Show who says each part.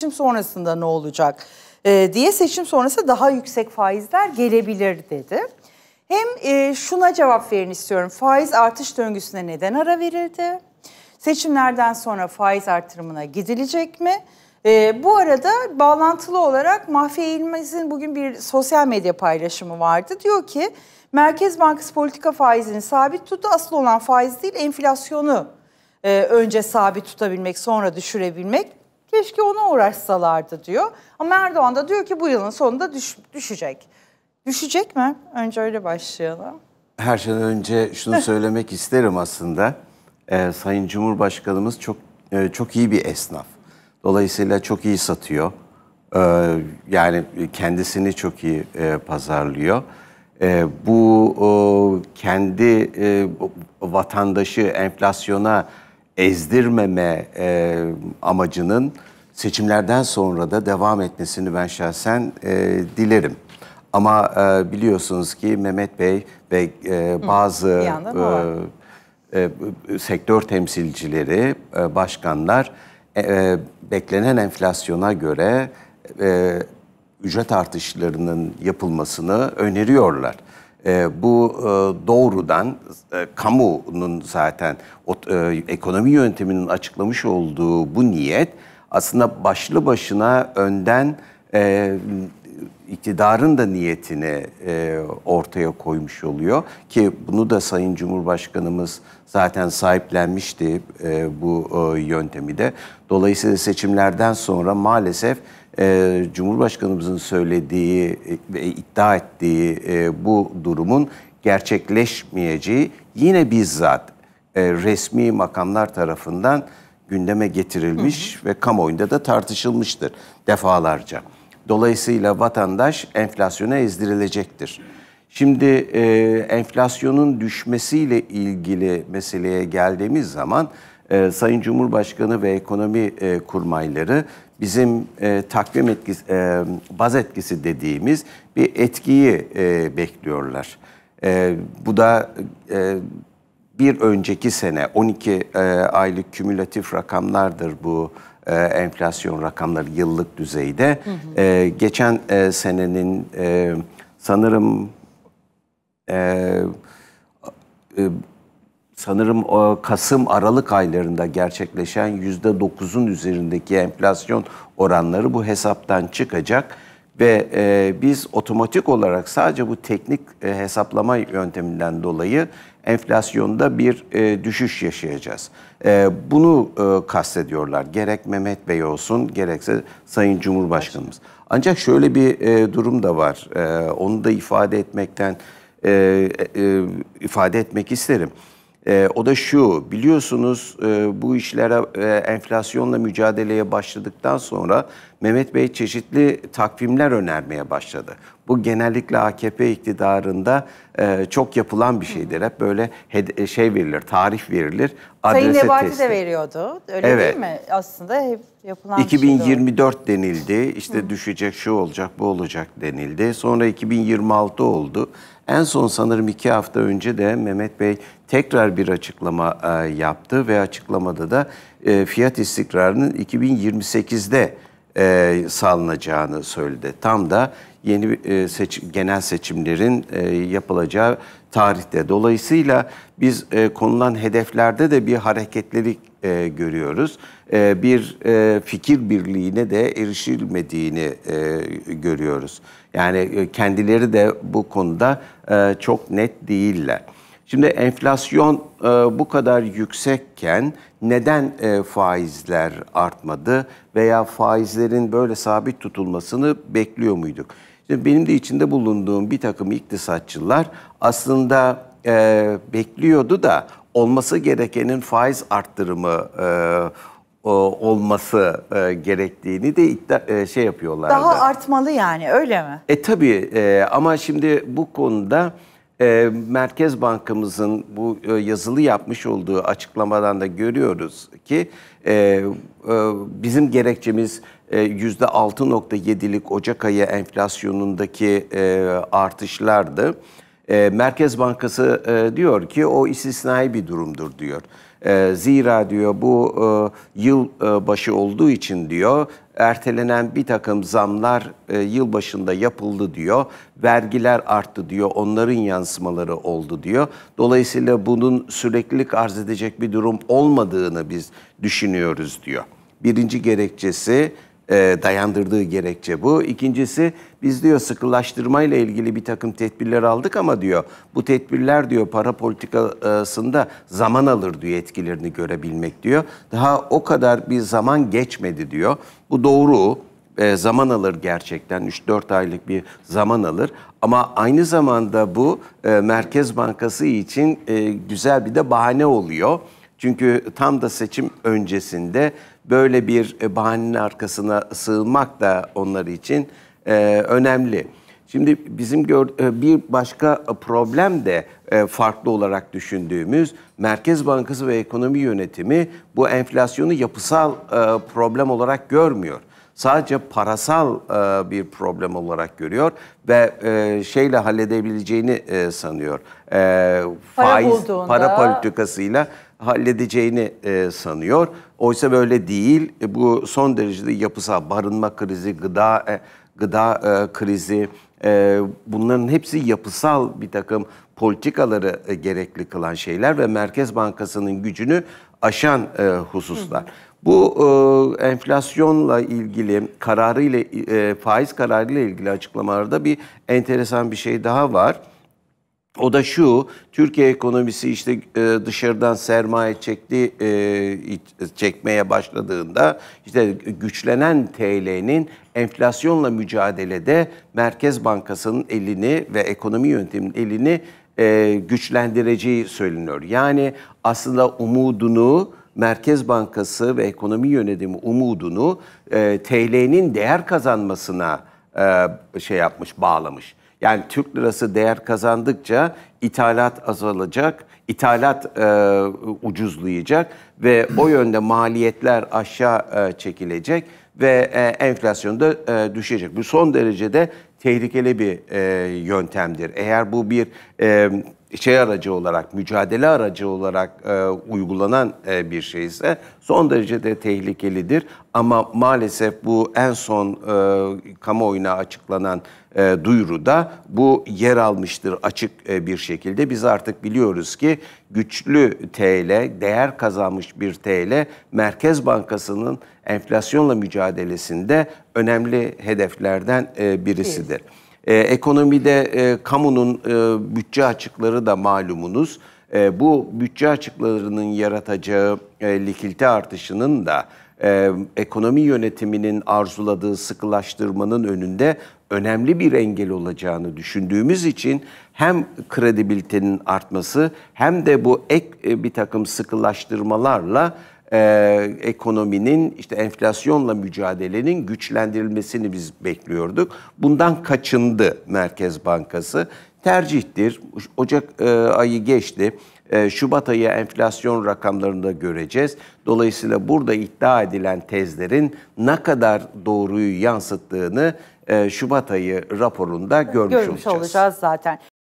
Speaker 1: seçim sonrasında ne olacak e, diye seçim sonrası daha yüksek faizler gelebilir dedi. Hem e, şuna cevap verin istiyorum. Faiz artış döngüsüne neden ara verildi? Seçimlerden sonra faiz artırımına gidilecek mi? E, bu arada bağlantılı olarak Mahfi Eğilmez'in bugün bir sosyal medya paylaşımı vardı. Diyor ki Merkez Bankası politika faizini sabit tuttu. Asıl olan faiz değil enflasyonu e, önce sabit tutabilmek sonra düşürebilmek keşke ona uğraşsalardı diyor. Ama Erdoğan da diyor ki bu yılın sonunda düş, düşecek. Düşecek mi? Önce öyle başlayalım. Her şeyden önce şunu söylemek isterim aslında. Ee, Sayın Cumhurbaşkanımız çok e, çok iyi bir esnaf. Dolayısıyla çok iyi satıyor. Ee, yani kendisini çok iyi e, pazarlıyor. E, bu o, kendi e, vatandaşı enflasyona ezdirmeme e, amacının seçimlerden sonra da devam etmesini ben şahsen e, dilerim. Ama e, biliyorsunuz ki Mehmet Bey ve e, bazı Hı, e, e, e, sektör temsilcileri, e, başkanlar e, e, beklenen enflasyona göre e, ücret artışlarının yapılmasını öneriyorlar. Ee, bu e, doğrudan e, kamunun zaten e, ekonomi yönteminin açıklamış olduğu bu niyet aslında başlı başına önden iktidarın da niyetini ortaya koymuş oluyor ki bunu da Sayın Cumhurbaşkanımız zaten sahiplenmişti bu yöntemi de. Dolayısıyla seçimlerden sonra maalesef e, Cumhurbaşkanımızın söylediği e, ve iddia ettiği e, bu durumun gerçekleşmeyeceği yine bizzat e, resmi makamlar tarafından gündeme getirilmiş hı hı. ve kamuoyunda da tartışılmıştır defalarca. Dolayısıyla vatandaş enflasyona ezdirilecektir. Şimdi e, enflasyonun düşmesiyle ilgili meseleye geldiğimiz zaman e, Sayın Cumhurbaşkanı ve ekonomi e, kurmayları bizim e, takvim etkisi, e, baz etkisi dediğimiz bir etkiyi e, bekliyorlar. E, bu da e, bir önceki sene 12 e, aylık kümülatif rakamlardır bu e, enflasyon rakamları yıllık düzeyde. Hı hı. E, geçen e, senenin e, sanırım e, e sanırım Kasım Aralık aylarında gerçekleşen %9'un üzerindeki enflasyon oranları bu hesaptan çıkacak ve e, biz otomatik olarak sadece bu teknik e, hesaplama yönteminden dolayı enflasyonda bir e, düşüş yaşayacağız. E, bunu e, kastediyorlar. Gerek Mehmet Bey olsun gerekse Sayın Cumhurbaşkanımız. Ancak şöyle bir e, durum da var. E, onu da ifade etmekten e, e, ifade etmek isterim. E, o da şu, biliyorsunuz e, bu işlere e, enflasyonla mücadeleye başladıktan sonra Mehmet Bey çeşitli takvimler önermeye başladı. Bu genellikle AKP iktidarında e, çok yapılan bir şeydir. Hep böyle e, şey verilir, tarif verilir. Sayın Nebati testi. de veriyordu. Öyle evet. değil mi? Aslında hep yapılan 2024 şey denildi. işte düşecek, şu olacak, bu olacak denildi. Sonra 2026 oldu. En son sanırım iki hafta önce de Mehmet Bey tekrar bir açıklama e, yaptı ve açıklamada da e, fiyat istikrarının 2028'de sağlanacağını söyledi. Tam da yeni e, genel seçimlerin e, yapılacağı tarihte. Dolayısıyla biz e, konulan hedeflerde de bir hareketlilik görüyoruz. bir fikir birliğine de erişilmediğini görüyoruz. Yani kendileri de bu konuda çok net değiller. Şimdi enflasyon e, bu kadar yüksekken neden e, faizler artmadı veya faizlerin böyle sabit tutulmasını bekliyor muyduk? Şimdi benim de içinde bulunduğum bir takım iktisatçılar aslında e, bekliyordu da olması gerekenin faiz arttırımı e, olması e, gerektiğini de iddia, e, şey yapıyorlar Daha artmalı yani öyle mi? E tabii e, ama şimdi bu konuda ee, Merkez Bankamızın bu e, yazılı yapmış olduğu açıklamadan da görüyoruz ki e, e, bizim gerekçemiz e, %6.7'lik Ocak ayı enflasyonundaki e, artışlardı. E, Merkez Bankası e, diyor ki o istisnai bir durumdur diyor. E, zira diyor bu e, yıl başı olduğu için diyor ertelenen bir takım zamlar yıl başında yapıldı diyor. Vergiler arttı diyor. Onların yansımaları oldu diyor. Dolayısıyla bunun süreklilik arz edecek bir durum olmadığını biz düşünüyoruz diyor. Birinci gerekçesi e, dayandırdığı gerekçe bu. İkincisi biz diyor sıkılaştırmayla ilgili bir takım tedbirler aldık ama diyor bu tedbirler diyor para politikasında zaman alır diyor etkilerini görebilmek diyor. Daha o kadar bir zaman geçmedi diyor. Bu doğru e, zaman alır gerçekten 3-4 aylık bir zaman alır. Ama aynı zamanda bu e, Merkez Bankası için e, güzel bir de bahane oluyor. Çünkü tam da seçim öncesinde böyle bir e, bahanenin arkasına sığınmak da onlar için e, önemli. Şimdi bizim e, bir başka problem de farklı olarak düşündüğümüz Merkez Bankası ve ekonomi yönetimi bu enflasyonu yapısal problem olarak görmüyor. Sadece parasal bir problem olarak görüyor ve şeyle halledebileceğini sanıyor. Para faiz, bulduğunda... para politikasıyla halledeceğini e, sanıyor. Oysa böyle değil. E, bu son derecede yapısal barınma krizi, gıda e, gıda e, krizi e, bunların hepsi yapısal bir takım politikaları e, gerekli kılan şeyler ve Merkez Bankası'nın gücünü aşan e, hususlar. Hı Bu e, enflasyonla ilgili kararı ile e, faiz kararı ile ilgili açıklamalarda bir enteresan bir şey daha var. O da şu, Türkiye ekonomisi işte e, dışarıdan sermaye çekti e, e, çekmeye başladığında işte güçlenen TL'nin enflasyonla mücadelede Merkez Bankası'nın elini ve ekonomi yönetiminin elini güçlendireceği söyleniyor. Yani aslında umudunu Merkez Bankası ve ekonomi yönetimi umudunu TL'nin değer kazanmasına şey yapmış, bağlamış. Yani Türk lirası değer kazandıkça ithalat azalacak, ithalat e, ucuzlayacak ve o yönde maliyetler aşağı e, çekilecek ve e, enflasyon da e, düşecek. Bu son derecede tehlikeli bir e, yöntemdir. Eğer bu bir e, şey aracı olarak, mücadele aracı olarak e, uygulanan e, bir şey ise son derece de tehlikelidir. Ama maalesef bu en son e, kamuoyuna açıklanan e, duyuruda bu yer almıştır açık e, bir şekilde. Biz artık biliyoruz ki güçlü TL, değer kazanmış bir TL Merkez Bankası'nın enflasyonla mücadelesinde önemli hedeflerden e, birisidir. Evet. E, ekonomide e, kamunun e, bütçe açıkları da malumunuz. E, bu bütçe açıklarının yaratacağı e, likilite artışının da e, ekonomi yönetiminin arzuladığı sıkılaştırmanın önünde önemli bir engel olacağını düşündüğümüz için hem kredibilitenin artması hem de bu ek e, bir takım sıkılaştırmalarla e, ekonominin işte enflasyonla mücadelenin güçlendirilmesini biz bekliyorduk. Bundan kaçındı Merkez Bankası. Tercihtir. Ocak e, ayı geçti. E, Şubat ayı enflasyon rakamlarında göreceğiz. Dolayısıyla burada iddia edilen tezlerin ne kadar doğruyu yansıttığını e, Şubat ayı raporunda görmüş, görmüş olacağız. olacağız zaten.